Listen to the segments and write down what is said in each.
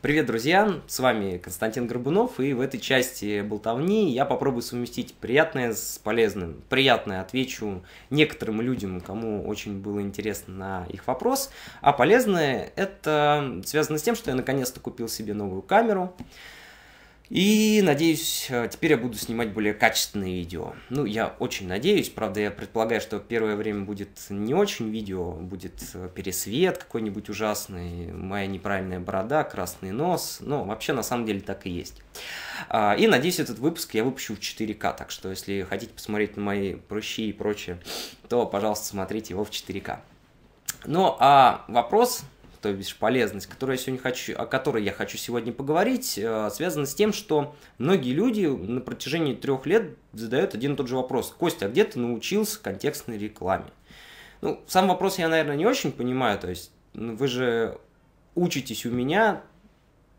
Привет, друзья! С вами Константин Горбунов, и в этой части болтовни я попробую совместить приятное с полезным. Приятное отвечу некоторым людям, кому очень было интересно на их вопрос, а полезное это связано с тем, что я наконец-то купил себе новую камеру. И надеюсь, э, теперь я буду снимать более качественные видео. Ну, я очень надеюсь, правда, я предполагаю, что первое время будет не очень видео, будет э, пересвет какой-нибудь ужасный, моя неправильная борода, красный нос, но вообще на самом деле так и есть. А, и надеюсь, этот выпуск я выпущу в 4К, так что если хотите посмотреть на мои прыщи и прочее, то, пожалуйста, смотрите его в 4К. Ну, а вопрос то бишь полезность, которую я сегодня хочу, о которой я хочу сегодня поговорить, э, связана с тем, что многие люди на протяжении трех лет задают один и тот же вопрос. Костя, а где ты научился контекстной рекламе? Ну, сам вопрос я, наверное, не очень понимаю, то есть ну, вы же учитесь у меня,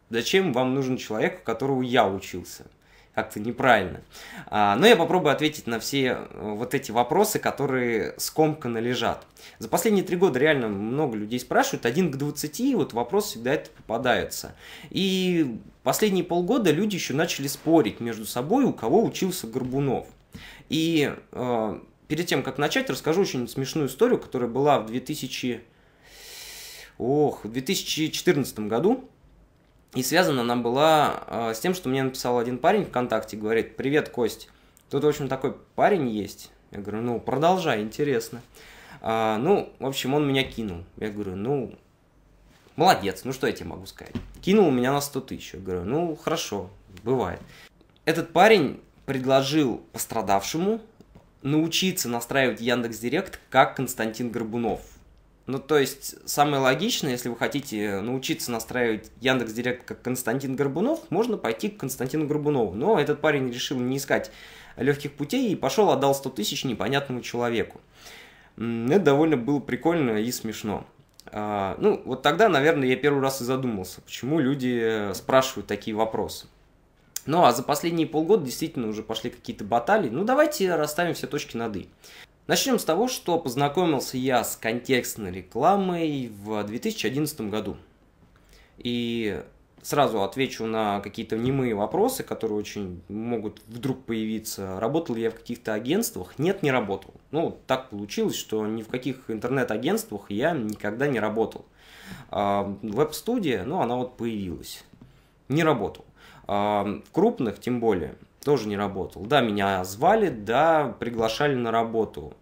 зачем вам нужен человек, у которого я учился? как-то неправильно. А, но я попробую ответить на все э, вот эти вопросы, которые скомканно лежат. За последние три года реально много людей спрашивают, один к 20, вот вопрос всегда это попадается. И последние полгода люди еще начали спорить между собой, у кого учился Горбунов. И э, перед тем, как начать, расскажу очень смешную историю, которая была в 2000... Ох, в 2014 году и связана она была э, с тем, что мне написал один парень ВКонтакте, говорит, привет, Кость, тут, в общем, такой парень есть. Я говорю, ну, продолжай, интересно. А, ну, в общем, он меня кинул. Я говорю, ну, молодец, ну что я тебе могу сказать. Кинул меня на 100 тысяч. Я говорю, ну, хорошо, бывает. Этот парень предложил пострадавшему научиться настраивать Яндекс Директ как Константин Горбунов. Ну, то есть, самое логичное, если вы хотите э, научиться настраивать Яндекс Директ как Константин Горбунов, можно пойти к Константину Горбунову. Но этот парень решил не искать легких путей и пошел отдал 100 тысяч непонятному человеку. Это довольно было прикольно и смешно. А, ну, вот тогда, наверное, я первый раз и задумался, почему люди э, спрашивают такие вопросы. Ну, а за последние полгода действительно уже пошли какие-то баталии. Ну, давайте расставим все точки над «и». Начнем с того, что познакомился я с контекстной рекламой в 2011 году. И сразу отвечу на какие-то немые вопросы, которые очень могут вдруг появиться. Работал ли я в каких-то агентствах? Нет, не работал. Ну, так получилось, что ни в каких интернет-агентствах я никогда не работал. А, веб-студия, ну, она вот появилась. Не работал. В а, крупных, тем более – тоже не работал. Да, меня звали, да, приглашали на работу.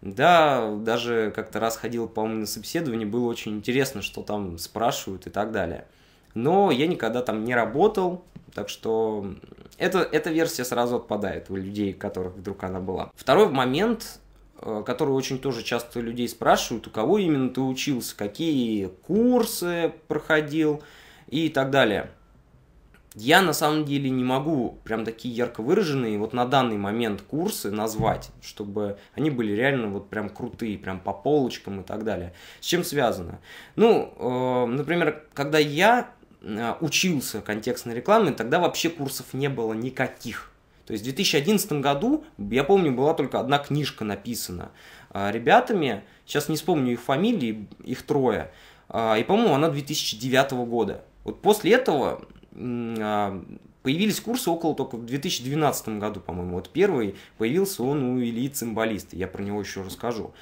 Да, даже как-то раз ходил, по-моему, на собеседование, было очень интересно, что там спрашивают и так далее. Но я никогда там не работал, так что это, эта версия сразу отпадает у людей, у которых вдруг она была. Второй момент, э, который очень тоже часто людей спрашивают, у кого именно ты учился, какие курсы проходил и так далее. Я на самом деле не могу прям такие ярко выраженные вот на данный момент курсы назвать, чтобы они были реально вот прям крутые, прям по полочкам и так далее. С чем связано? Ну, э, например, когда я э, учился контекстной рекламе, тогда вообще курсов не было никаких. То есть в 2011 году, я помню, была только одна книжка написана э, ребятами, сейчас не вспомню их фамилии, их трое, э, и, по-моему, она 2009 года. Вот после этого а, появились курсы около только в 2012 году, по-моему. Вот первый появился он у Ильи Цимбалиста, я про него еще расскажу.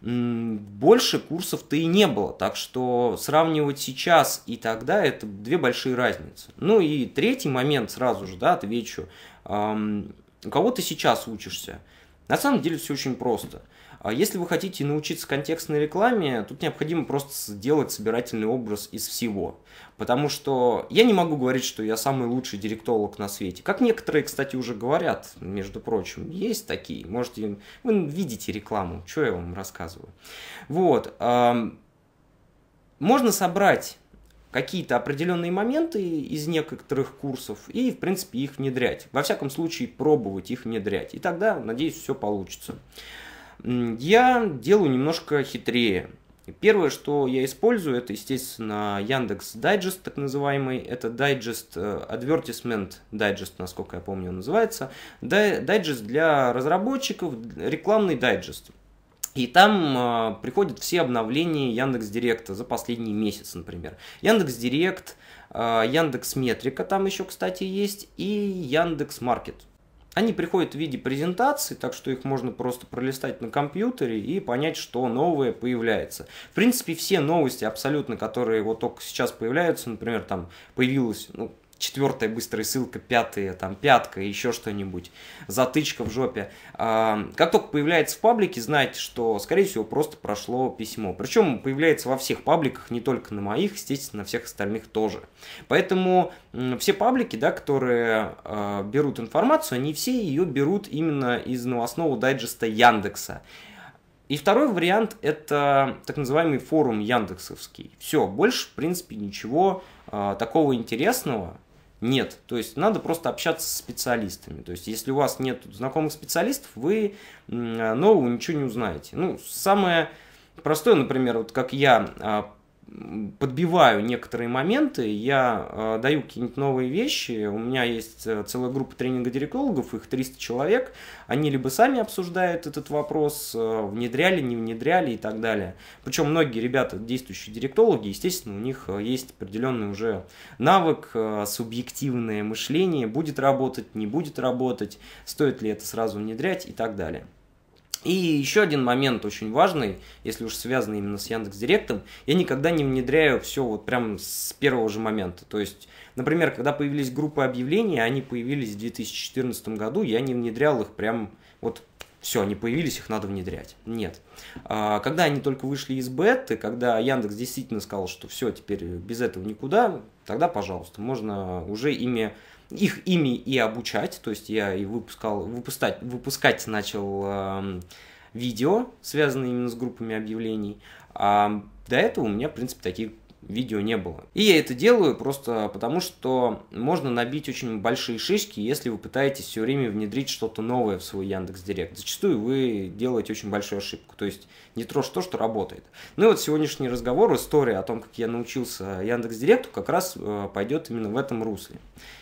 Больше курсов-то и не было, так что сравнивать сейчас и тогда это две большие разницы. Ну и третий момент сразу же, да, отвечу. У кого ты сейчас учишься? На самом деле все очень просто – а если вы хотите научиться контекстной рекламе, тут необходимо просто сделать собирательный образ из всего. Потому что я не могу говорить, что я самый лучший директолог на свете. Как некоторые, кстати, уже говорят, между прочим, есть такие. Можете, вы видите рекламу, что я вам рассказываю. Вот. Можно собрать какие-то определенные моменты из некоторых курсов и, в принципе, их внедрять. Во всяком случае, пробовать их внедрять. И тогда, надеюсь, все получится я делаю немножко хитрее. Первое, что я использую, это, естественно, Яндекс Дайджест, так называемый. Это дайджест, э, advertisement дайджест, насколько я помню, он называется. Дайджест для разработчиков, рекламный дайджест. И там э, приходят все обновления Яндекс Директа за последний месяц, например. Яндекс Директ, э, Яндекс Метрика там еще, кстати, есть, и Яндекс Маркет. Они приходят в виде презентации, так что их можно просто пролистать на компьютере и понять, что новое появляется. В принципе, все новости абсолютно, которые вот только сейчас появляются, например, там появилась, ну, четвертая быстрая ссылка, пятая, там, пятка, еще что-нибудь, затычка в жопе. А, как только появляется в паблике, знайте, что, скорее всего, просто прошло письмо. Причем появляется во всех пабликах, не только на моих, естественно, на всех остальных тоже. Поэтому все паблики, да, которые а, берут информацию, они все ее берут именно из новостного дайджеста Яндекса. И второй вариант это так называемый форум Яндексовский. Все, больше в принципе ничего э, такого интересного нет, то есть надо просто общаться с специалистами. То есть если у вас нет знакомых специалистов, вы нового ничего не узнаете. Ну, самое простое, например, вот как я а, подбиваю некоторые моменты, я э, даю какие-нибудь новые вещи, у меня есть э, целая группа тренинга-директологов, их 300 человек, они либо сами обсуждают этот вопрос, э, внедряли, не внедряли и так далее. Причем многие ребята, действующие директологи, естественно, у них э, есть определенный уже навык, э, субъективное мышление, будет работать, не будет работать, стоит ли это сразу внедрять и так далее. И еще один момент очень важный, если уж связанный именно с Яндекс Директом, я никогда не внедряю все вот прям с первого же момента. То есть, например, когда появились группы объявлений, они появились в 2014 году, я не внедрял их прям вот все, они появились, их надо внедрять. Нет. А, когда они только вышли из беты, когда Яндекс действительно сказал, что все, теперь без этого никуда, тогда, пожалуйста, можно уже ими их ими и обучать, то есть я и выпускал, выпускать, выпускать начал э, видео, связанные именно с группами объявлений. А до этого у меня, в принципе, таких видео не было. И я это делаю просто потому, что можно набить очень большие шишки, если вы пытаетесь все время внедрить что-то новое в свой Яндекс Директ. Зачастую вы делаете очень большую ошибку, то есть не трожь то, что работает. Ну и вот сегодняшний разговор, история о том, как я научился Яндекс Директу, как раз э, пойдет именно в этом русле.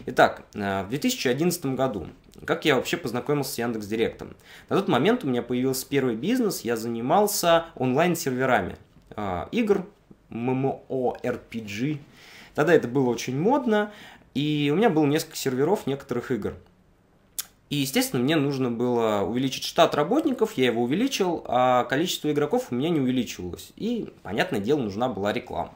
Итак, э, в 2011 году как я вообще познакомился с Яндекс Директом? На тот момент у меня появился первый бизнес, я занимался онлайн-серверами э, игр, MMORPG. Тогда это было очень модно, и у меня было несколько серверов некоторых игр. И, естественно, мне нужно было увеличить штат работников, я его увеличил, а количество игроков у меня не увеличивалось. И, понятное дело, нужна была реклама.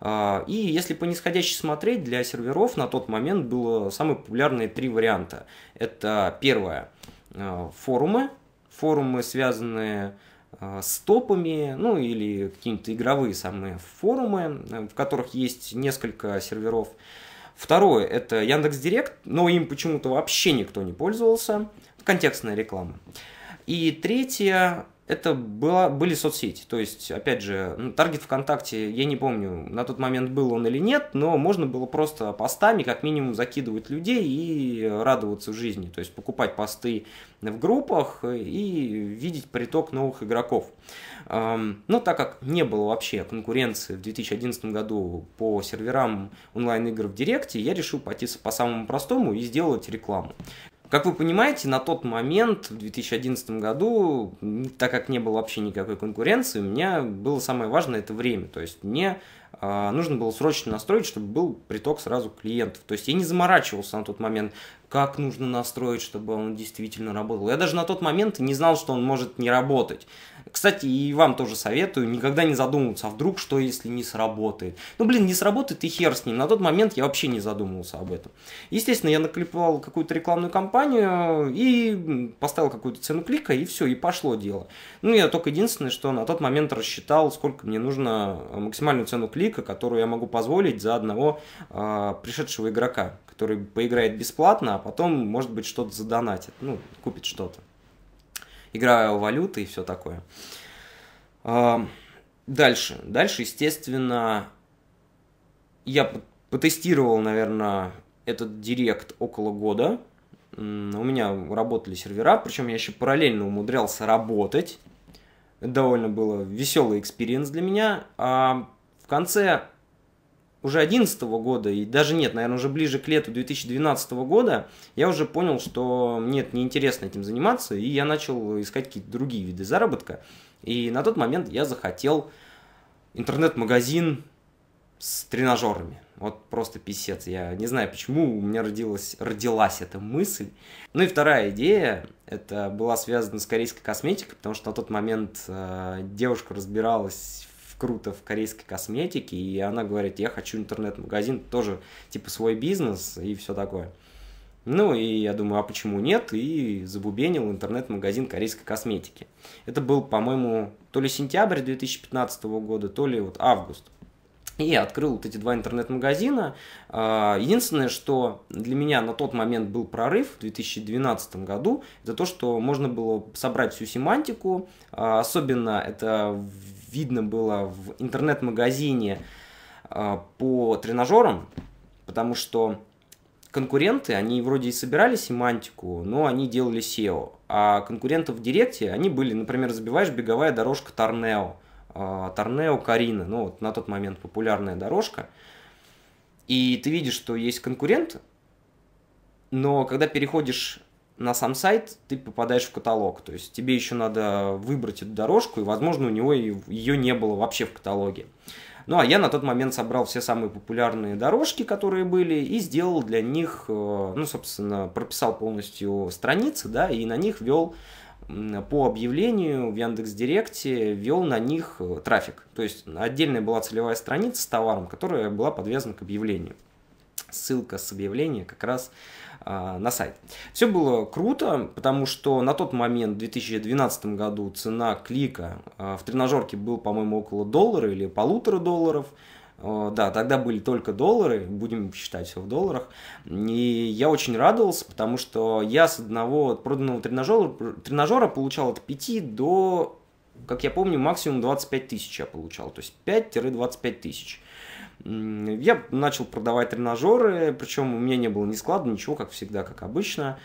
А, и если по нисходящей смотреть, для серверов на тот момент было самые популярные три варианта. Это первое а, – форумы. Форумы, связанные с Э, с топами, ну или какие то игровые самые форумы, э, в которых есть несколько серверов. Второе – это Яндекс Директ, но им почему-то вообще никто не пользовался. Контекстная реклама. И третье это было, были соцсети. То есть, опять же, ну, таргет ВКонтакте, я не помню, на тот момент был он или нет, но можно было просто постами как минимум закидывать людей и радоваться в жизни. То есть, покупать посты в группах и видеть приток новых игроков. Но так как не было вообще конкуренции в 2011 году по серверам онлайн-игр в Директе, я решил пойти по самому простому и сделать рекламу. Как вы понимаете, на тот момент, в 2011 году, так как не было вообще никакой конкуренции, у меня было самое важное это время. То есть мне а, нужно было срочно настроить, чтобы был приток сразу клиентов. То есть я не заморачивался на тот момент, как нужно настроить, чтобы он действительно работал. Я даже на тот момент не знал, что он может не работать. Кстати, и вам тоже советую никогда не задумываться, а вдруг что, если не сработает. Ну, блин, не сработает и хер с ним. На тот момент я вообще не задумывался об этом. Естественно, я наклепал какую-то рекламную кампанию и поставил какую-то цену клика, и все, и пошло дело. Ну, я только единственное, что на тот момент рассчитал, сколько мне нужно э, максимальную цену клика, которую я могу позволить за одного э, пришедшего игрока, который поиграет бесплатно, а потом, может быть, что-то задонатит, ну, купит что-то игра валюты и все такое. Дальше. Дальше, естественно, я потестировал, наверное, этот директ около года. У меня работали сервера, причем я еще параллельно умудрялся работать. довольно было веселый экспириенс для меня. А в конце уже 2011 года, и даже нет, наверное, уже ближе к лету 2012 года, я уже понял, что нет, неинтересно этим заниматься, и я начал искать какие-то другие виды заработка. И на тот момент я захотел интернет-магазин с тренажерами. Вот просто писец. Я не знаю, почему у меня родилась, родилась эта мысль. Ну и вторая идея, это была связана с корейской косметикой, потому что на тот момент э, девушка разбиралась круто в корейской косметике, и она говорит, я хочу интернет-магазин, тоже типа свой бизнес и все такое. Ну и я думаю, а почему нет? И забубенил интернет-магазин корейской косметики. Это был, по-моему, то ли сентябрь 2015 года, то ли вот август. И я открыл вот эти два интернет-магазина. А, единственное, что для меня на тот момент был прорыв в 2012 году, это то, что можно было собрать всю семантику. А, особенно это видно было в интернет-магазине а, по тренажерам, потому что конкуренты, они вроде и собирали семантику, но они делали SEO. А конкуренты в Директе, они были, например, забиваешь беговая дорожка Торнео, а, Торнео Карина, ну вот на тот момент популярная дорожка. И ты видишь, что есть конкурент, но когда переходишь на сам сайт ты попадаешь в каталог. То есть тебе еще надо выбрать эту дорожку, и, возможно, у него ее не было вообще в каталоге. Ну, а я на тот момент собрал все самые популярные дорожки, которые были, и сделал для них, э, ну, собственно, прописал полностью страницы, да, и на них вел по объявлению в Яндекс Директе вел на них э, трафик. То есть отдельная была целевая страница с товаром, которая была подвязана к объявлению. Ссылка с объявления как раз а, на сайт. Все было круто, потому что на тот момент, в 2012 году, цена клика а, в тренажерке был, по-моему, около доллара или полутора долларов. Э, да, тогда были только доллары, будем считать все в долларах. И я очень радовался, потому что я с одного проданного тренажера, тренажера получал от 5 до, как я помню, максимум 25 тысяч я получал. То есть 5-25 тысяч. Я начал продавать тренажеры, причем у меня не было ни склада, ничего, как всегда, как обычно.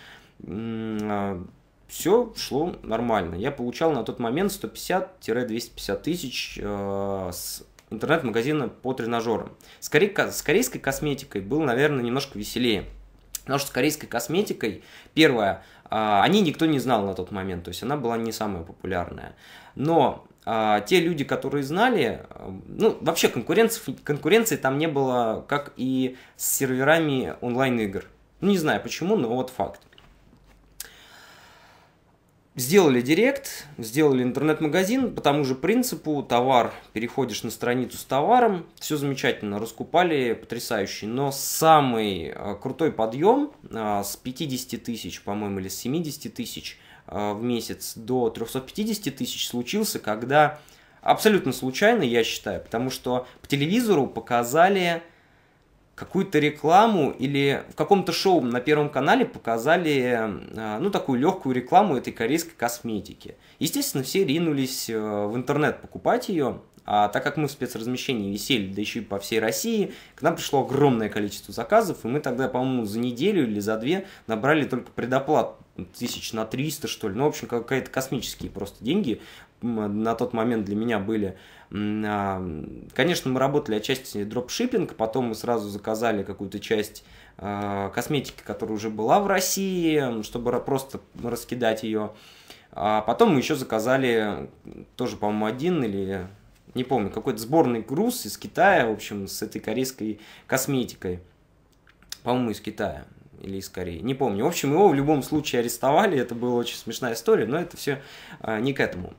А, Все шло нормально. Я получал на тот момент 150-250 тысяч э, с интернет-магазина по тренажерам. С, кори... с корейской косметикой был, наверное, немножко веселее. Потому что с корейской косметикой, первое, а, они никто не знал на тот момент, то есть она была не самая популярная. Но а, те люди, которые знали, э, ну, вообще конкуренции, конкуренции там не было, как и с серверами онлайн-игр. Ну, не знаю почему, но вот факт. Сделали директ, сделали интернет-магазин по тому же принципу, товар, переходишь на страницу с товаром, все замечательно, раскупали, потрясающий, Но самый э, крутой подъем э, с 50 тысяч, по-моему, или с 70 тысяч – а, в месяц до 350 тысяч случился, когда абсолютно случайно, я считаю, потому что по телевизору показали какую-то рекламу или в каком-то шоу на Первом канале показали, а, ну, такую легкую рекламу этой корейской косметики. Естественно, все ринулись э, в интернет покупать ее, а так как мы в спецразмещении висели, да еще и по всей России, к нам пришло огромное количество заказов, и мы тогда, по-моему, за неделю или за две набрали только предоплату тысяч на 300, что ли. Ну, в общем, какие-то космические просто деньги на тот момент для меня были. А, конечно, мы работали отчасти дропшиппинг, потом мы сразу заказали какую-то часть а, косметики, которая уже была в России, чтобы просто раскидать ее. А потом мы еще заказали тоже, по-моему, один или не помню, какой-то сборный груз из Китая, в общем, с этой корейской косметикой. По-моему, из Китая или из Кореи, не помню. В общем, его в любом случае арестовали, это была очень смешная история, но это все а, не к этому.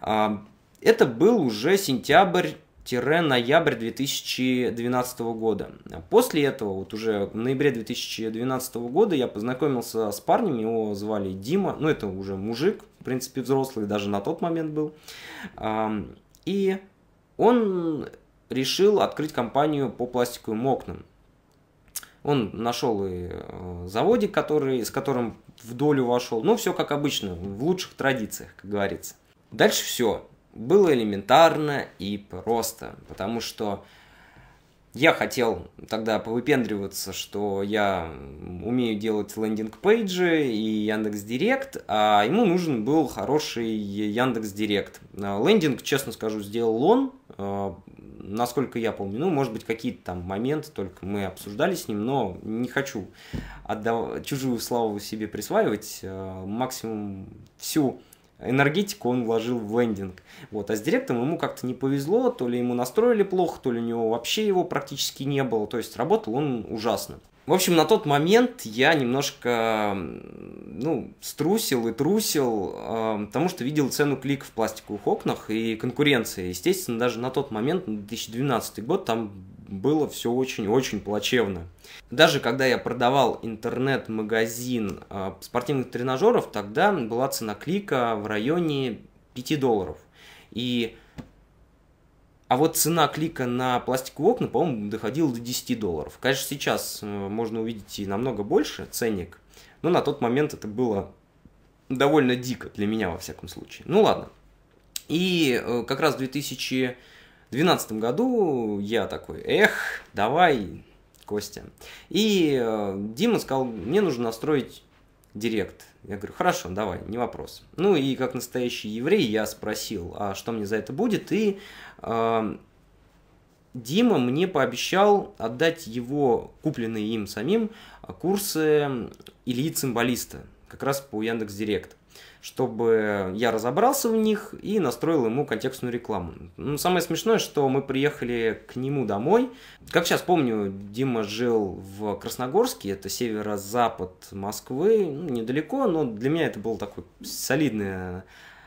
А, это был уже сентябрь ноябрь 2012 года. После этого, вот уже в ноябре 2012 года я познакомился с парнем, его звали Дима, ну это уже мужик, в принципе взрослый даже на тот момент был. А, и он решил открыть компанию по пластиковым окнам. Он нашел и э, заводик, который, с которым в долю вошел. Ну, все как обычно, в лучших традициях, как говорится. Дальше все было элементарно и просто, потому что я хотел тогда повыпендриваться, что я умею делать лендинг-пейджи и Яндекс Директ, а ему нужен был хороший Яндекс Директ. Лендинг, честно скажу, сделал он. Э, насколько я помню. Ну, может быть, какие-то там моменты только мы обсуждали с ним, но не хочу отдав... чужую славу себе присваивать. Э, максимум всю энергетику он вложил в лендинг. Вот. А с директором ему как-то не повезло, то ли ему настроили плохо, то ли у него вообще его практически не было. То есть работал он ужасно. В общем, на тот момент я немножко, ну, струсил и трусил, эм, потому что видел цену клик в пластиковых окнах и конкуренция. Естественно, даже на тот момент, 2012 год, там было все очень-очень плачевно. Даже когда я продавал интернет-магазин э, спортивных тренажеров, тогда была цена клика в районе 5 долларов. И а вот цена клика на пластиковые окна, по-моему, доходила до 10 долларов. Конечно, сейчас э, можно увидеть и намного больше ценник, но на тот момент это было довольно дико для меня, во всяком случае. Ну ладно. И э, как раз в 2012 году я такой, эх, давай, Костя. И э, Дима сказал, мне нужно настроить директ. Я говорю, хорошо, давай, не вопрос. Ну и как настоящий еврей я спросил, а что мне за это будет, и э, Дима мне пообещал отдать его купленные им самим курсы Ильи Цимбалиста, как раз по Яндекс Директ чтобы я разобрался в них и настроил ему контекстную рекламу. Ну, самое смешное, что мы приехали к нему домой. Как сейчас помню, Дима жил в Красногорске, это северо-запад Москвы, ну, недалеко, но для меня это было такое солидное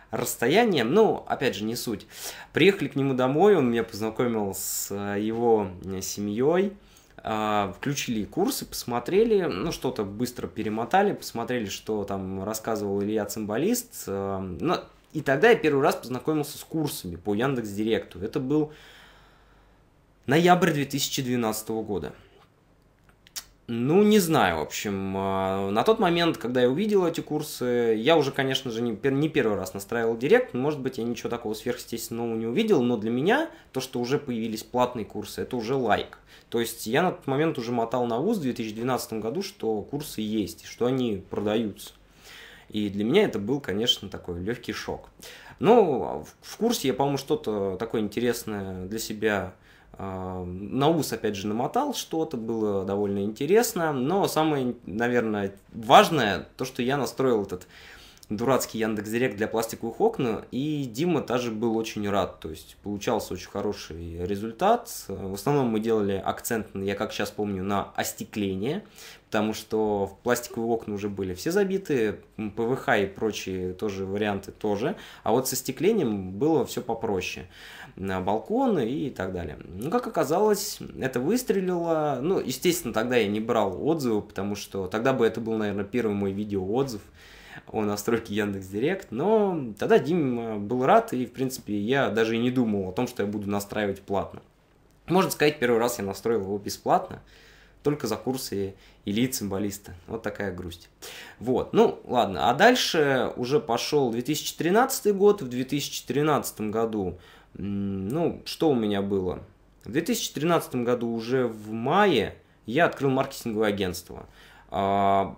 расстояние, но, опять же, не суть. Приехали к нему домой, он меня познакомил с его семьей, а, включили курсы, посмотрели, ну, что-то быстро перемотали, посмотрели, что там рассказывал Илья Цимбалист. А, ну, и тогда я первый раз познакомился с курсами по Яндекс Директу. Это был ноябрь 2012 года. Ну, не знаю, в общем. А, на тот момент, когда я увидел эти курсы, я уже, конечно же, не, не первый раз настраивал директ. Может быть, я ничего такого сверхъестественного не увидел, но для меня то, что уже появились платные курсы, это уже лайк. То есть я на тот момент уже мотал на ВУЗ в 2012 году, что курсы есть, что они продаются. И для меня это был, конечно, такой легкий шок. Но в курсе я, по-моему, что-то такое интересное для себя а, на ус, опять же, намотал что-то, было довольно интересно. Но самое, наверное, важное, то, что я настроил этот дурацкий Яндекс Директ для пластиковых окон, и Дима также был очень рад, то есть получался очень хороший результат. В основном мы делали акцент, я как сейчас помню, на остекление, потому что пластиковые окна уже были все забиты, ПВХ и прочие тоже варианты тоже, а вот со стеклением было все попроще, на балконы и так далее. Ну, как оказалось, это выстрелило, ну, естественно, тогда я не брал отзывы, потому что тогда бы это был, наверное, первый мой видеоотзыв о настройке Яндекс Директ. но тогда Дима был рад, и, в принципе, я даже и не думал о том, что я буду настраивать платно. Можно сказать, первый раз я настроил его бесплатно, только за курсы Ильи Цимбалиста. Вот такая грусть. Вот, ну ладно. А дальше уже пошел 2013 год. В 2013 году, ну, что у меня было? В 2013 году уже в мае я открыл маркетинговое агентство. А,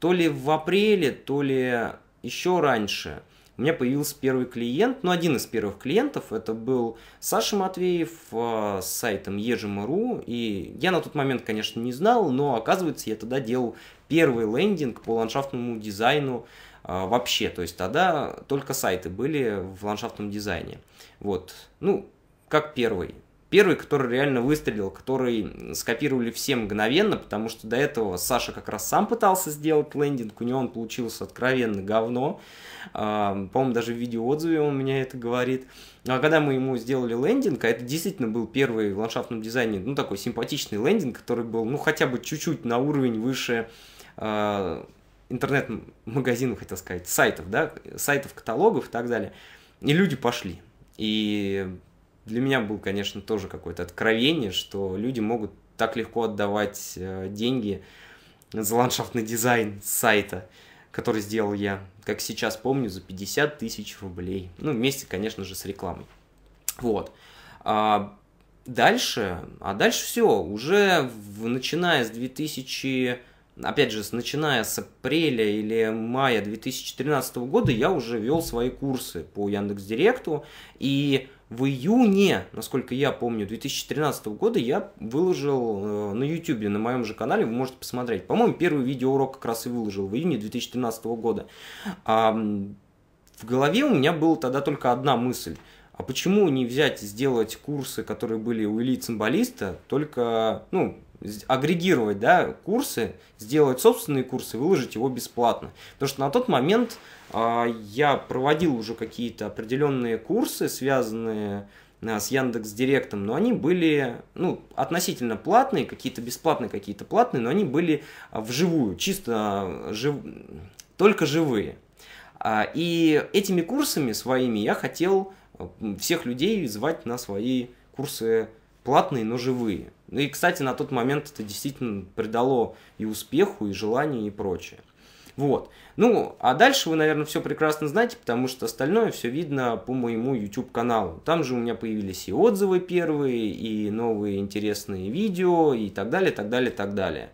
то ли в апреле, то ли еще раньше – у меня появился первый клиент, ну, один из первых клиентов, это был Саша Матвеев э, с сайтом Ежима.ру, и я на тот момент, конечно, не знал, но, оказывается, я тогда делал первый лендинг по ландшафтному дизайну э, вообще, то есть тогда только сайты были в ландшафтном дизайне, вот, ну, как первый, Первый, который реально выстрелил, который скопировали все мгновенно, потому что до этого Саша как раз сам пытался сделать лендинг, у него он получился откровенно говно. А, по-моему, даже в видеоотзыве он меня это говорит. Ну, а когда мы ему сделали лендинг, а это действительно был первый в ландшафтном дизайне, ну, такой симпатичный лендинг, который был, ну, хотя бы чуть-чуть на уровень выше а, интернет-магазинов, хотел сказать, сайтов, да, сайтов, каталогов и так далее. И люди пошли. И для меня был, конечно, тоже какое-то откровение, что люди могут так легко отдавать э, деньги за ландшафтный дизайн сайта, который сделал я, как сейчас помню, за 50 тысяч рублей. Ну, вместе, конечно же, с рекламой. Вот. А дальше, а дальше все, уже в, начиная с 2000 опять же, начиная с апреля или мая 2013 года я уже вел свои курсы по Яндекс.Директу, и в июне, насколько я помню, 2013 года я выложил э, на YouTube, на моем же канале, вы можете посмотреть. По-моему, первый видеоурок как раз и выложил в июне 2013 года. в голове у меня была тогда только одна мысль. А почему не взять и сделать курсы, которые были у элит-символиста, только, ну, агрегировать да, курсы, сделать собственные курсы, выложить его бесплатно. Потому что на тот момент э, я проводил уже какие-то определенные курсы, связанные э, с Яндекс Директом, но они были ну, относительно платные, какие-то бесплатные, какие-то платные, но они были вживую, чисто а, жив... только живые. И этими курсами своими я хотел всех людей звать на свои курсы платные, но живые. Ну и, кстати, на тот момент это действительно придало и успеху, и желанию, и прочее. Вот. Ну, а дальше вы, наверное, все прекрасно знаете, потому что остальное все видно по моему YouTube-каналу. Там же у меня появились и отзывы первые, и новые интересные видео, и так далее, так далее, так далее.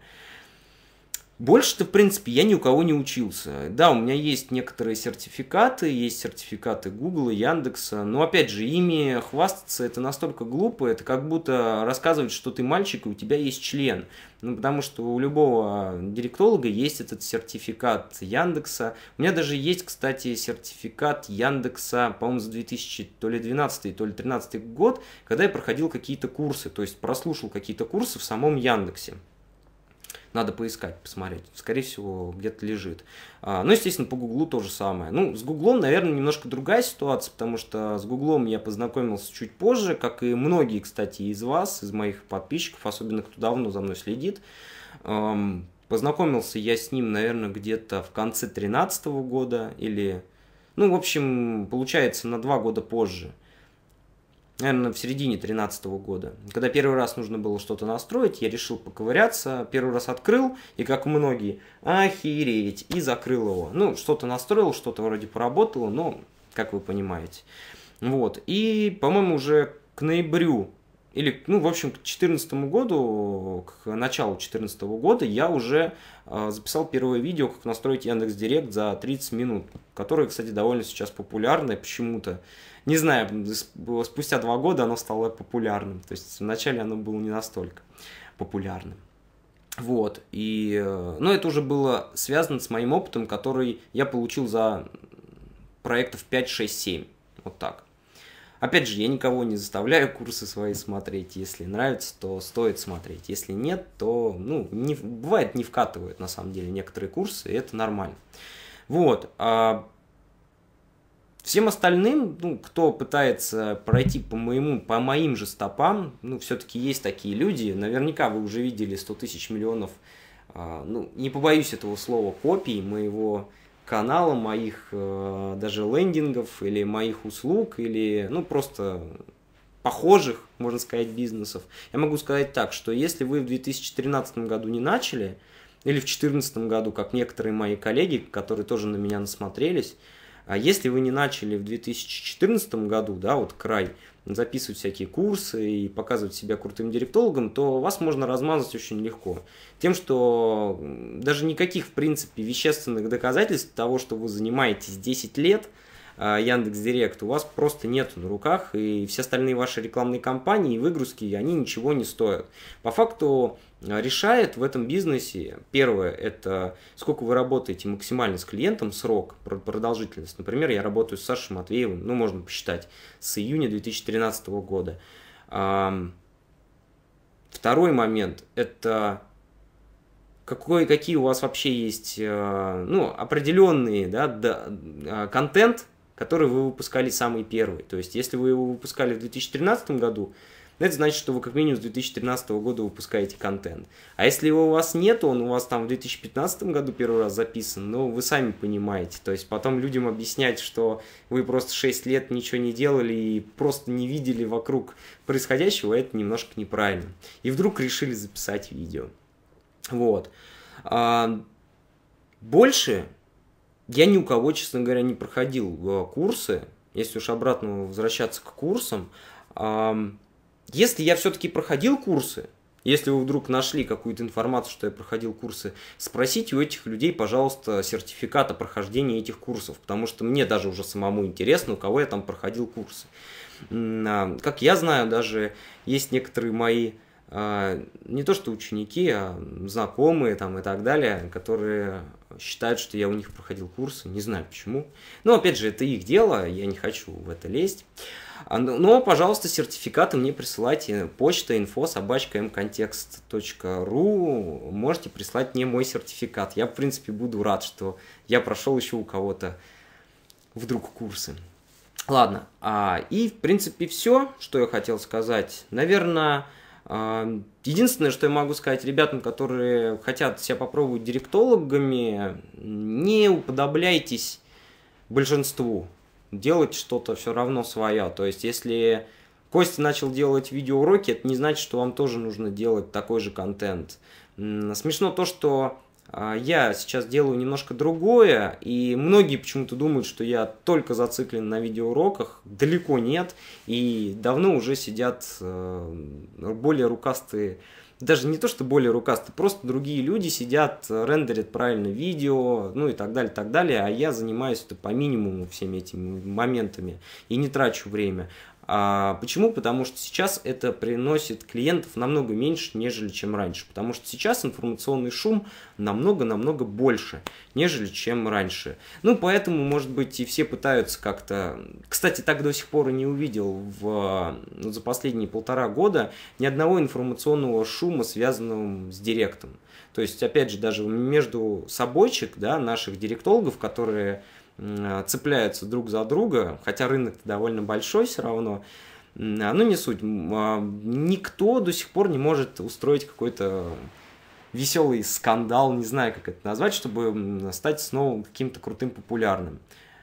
Больше-то, в принципе, я ни у кого не учился. Да, у меня есть некоторые сертификаты, есть сертификаты Гугла, Яндекса, но, опять же, ими хвастаться это настолько глупо, это как будто рассказывать, что ты мальчик и у тебя есть член. Ну, потому что у любого директолога есть этот сертификат Яндекса. У меня даже есть, кстати, сертификат Яндекса, по-моему, за 2012 то ли 12 год, когда я проходил какие-то курсы, то есть прослушал какие-то курсы в самом Яндексе. Надо поискать, посмотреть. Скорее всего, где-то лежит. А, ну, естественно, по Гуглу то же самое. Ну, с Гуглом, наверное, немножко другая ситуация, потому что с Гуглом я познакомился чуть позже, как и многие, кстати, из вас, из моих подписчиков, особенно кто давно за мной следит. познакомился я с ним, наверное, где-то в конце 2013 года или... Ну, в общем, получается, на два года позже наверное, в середине 2013 года. Когда первый раз нужно было что-то настроить, я решил поковыряться, первый раз открыл, и как многие, охереть, и закрыл его. Ну, что-то настроил, что-то вроде поработало, но, как вы понимаете. Вот, и, по-моему, уже к ноябрю или, ну, в общем, к 2014 году, к началу 2014 года я уже э, записал первое видео, как настроить Яндекс Директ за 30 минут, которое, кстати, довольно сейчас популярное почему-то не знаю, спустя два года оно стало популярным. То есть вначале оно было не настолько популярным. Вот, и, э, ну, это уже было связано с моим опытом, который я получил за проектов 5, 6, 7, вот так. Опять же, я никого не заставляю курсы свои смотреть, если нравится, то стоит смотреть, если нет, то, ну, не, бывает, не вкатывают, на самом деле, некоторые курсы, и это нормально. Вот, а Всем остальным, ну, кто пытается пройти по моему, по моим же стопам, ну, все-таки есть такие люди. Наверняка вы уже видели 100 тысяч миллионов, а, ну, не побоюсь этого слова, копий моего канала, моих э, даже лендингов или моих услуг, или, ну, просто похожих, можно сказать, бизнесов. Я могу сказать так, что если вы в 2013 году не начали, или в 2014 году, как некоторые мои коллеги, которые тоже на меня насмотрелись, а если вы не начали в 2014 году, да, вот край, записывать всякие курсы и показывать себя крутым директологом, то вас можно размазать очень легко. Тем, что даже никаких, в принципе, вещественных доказательств того, что вы занимаетесь 10 лет – а, Яндекс Директ, у вас просто нет на руках, и все остальные ваши рекламные кампании и выгрузки, они ничего не стоят. По факту а, решает в этом бизнесе, первое, это сколько вы работаете максимально с клиентом, срок, продолжительность. Например, я работаю с Сашей Матвеевым, ну, можно посчитать, с июня 2013 года. Второй момент – это какой, какие у вас вообще есть а, ну, определенные да, да, контент, который вы выпускали самый первый. То есть, если вы его выпускали в 2013 году, это значит, что вы как минимум с 2013 года выпускаете контент. А если его у вас нет, он у вас там в 2015 году первый раз записан, ну, вы сами понимаете. То есть потом людям объяснять, что вы просто 6 лет ничего не делали и просто не видели вокруг происходящего, это немножко неправильно. И вдруг решили записать видео. Вот. А, больше я ни у кого, честно говоря, не проходил э, курсы, если уж обратно возвращаться к курсам. Если я все-таки проходил курсы, если вы вдруг нашли какую-то информацию, что я проходил курсы, спросите у этих людей, пожалуйста, сертификат о прохождении этих курсов, потому что мне даже уже самому интересно, у кого я там проходил курсы. А, как я знаю, даже есть некоторые мои а, не то что ученики, а знакомые там и так далее, которые считают, что я у них проходил курсы, не знаю почему. Но, опять же, это их дело, я не хочу в это лезть. А, но, пожалуйста, сертификаты мне присылайте. Почта info собачка mcontext.ru. Можете прислать мне мой сертификат. Я, в принципе, буду рад, что я прошел еще у кого-то вдруг курсы. Ладно, а, и, в принципе, все, что я хотел сказать. Наверное, а, единственное, что я могу сказать ребятам, которые хотят себя попробовать директологами, не уподобляйтесь большинству. Делать что-то все равно свое. То есть, если Костя начал делать видеоуроки, это не значит, что вам тоже нужно делать такой же контент. Смешно то, что а, я сейчас делаю немножко другое, и многие почему-то думают, что я только зациклен на видеоуроках. Далеко нет, и давно уже сидят э, более рукастые даже не то, что более рукастые, просто другие люди сидят, э, рендерят правильно видео, ну и так далее, так далее, а я занимаюсь это по минимуму всеми этими моментами и не трачу время. А почему? Потому что сейчас это приносит клиентов намного меньше, нежели чем раньше. Потому что сейчас информационный шум намного-намного больше, нежели чем раньше. Ну, поэтому, может быть, и все пытаются как-то... Кстати, так до сих пор и не увидел в... Ну, за последние полтора года ни одного информационного шума, связанного с директом. То есть, опять же, даже между собойчик да, наших директологов, которые а, цепляются друг за друга, хотя рынок довольно большой все равно, а, ну не суть, а, никто до сих пор не может устроить какой-то веселый скандал, не знаю, как это назвать, чтобы стать снова каким-то крутым популярным.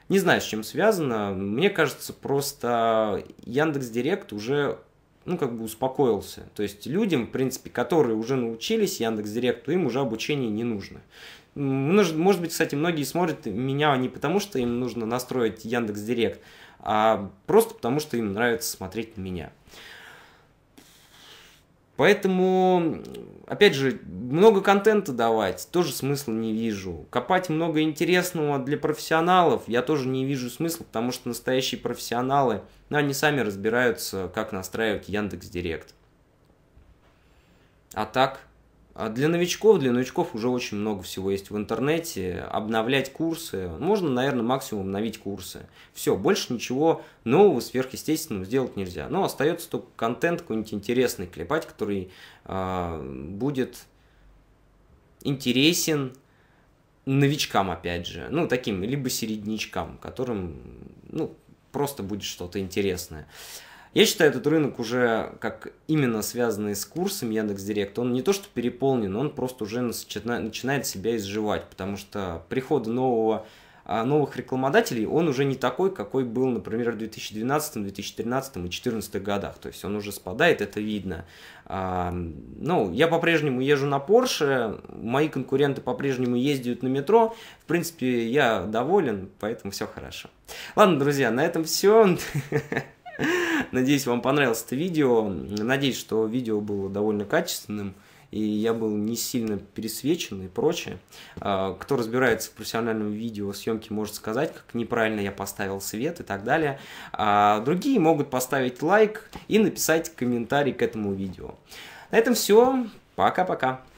Не знаю, с чем связано. Мне кажется, просто Яндекс Директ уже ну, как бы успокоился. То есть людям, в принципе, которые уже научились Яндекс Директу, им уже обучение не нужно. Может может быть, кстати, многие смотрят меня не потому, что им нужно настроить Яндекс Директ, а просто потому, что им нравится смотреть на меня. Поэтому, опять же, много контента давать тоже смысла не вижу. Копать много интересного для профессионалов я тоже не вижу смысла, потому что настоящие профессионалы, ну, они сами разбираются, как настраивать Яндекс Директ. А так, а для новичков, для новичков уже очень много всего есть в интернете. Обновлять курсы. Можно, наверное, максимум обновить курсы. Все, больше ничего нового, сверхъестественного сделать нельзя. Но остается только контент какой-нибудь интересный клепать, который э, будет интересен новичкам, опять же. Ну, таким, либо середнячкам, которым, ну, просто будет что-то интересное. Э, я считаю этот рынок уже, как именно связанный с курсом Яндекс.Директ, он не то что переполнен, он просто уже начинает себя изживать, потому что приход нового а, новых рекламодателей, он уже не такой, какой был, например, в 2012, 2013 и 2014 годах. То есть он уже спадает, это видно. А, ну, я по-прежнему езжу на Porsche, мои конкуренты по-прежнему ездят на метро. В принципе, я доволен, поэтому все хорошо. Ладно, друзья, на этом все. Надеюсь, вам понравилось это видео. Надеюсь, что видео было довольно качественным и я был не сильно пересвечен и прочее. А, кто разбирается в профессиональном видео съемке, может сказать, как неправильно я поставил свет и так далее. А, другие могут поставить лайк и написать комментарий к этому видео. На этом все. Пока-пока.